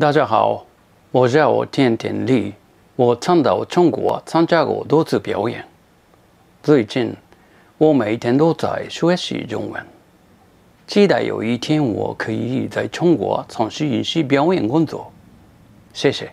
大家好，我叫田田丽，我常到中国参加过多次表演。最近，我每天都在学习中文，期待有一天我可以在中国从事影视表演工作。谢谢。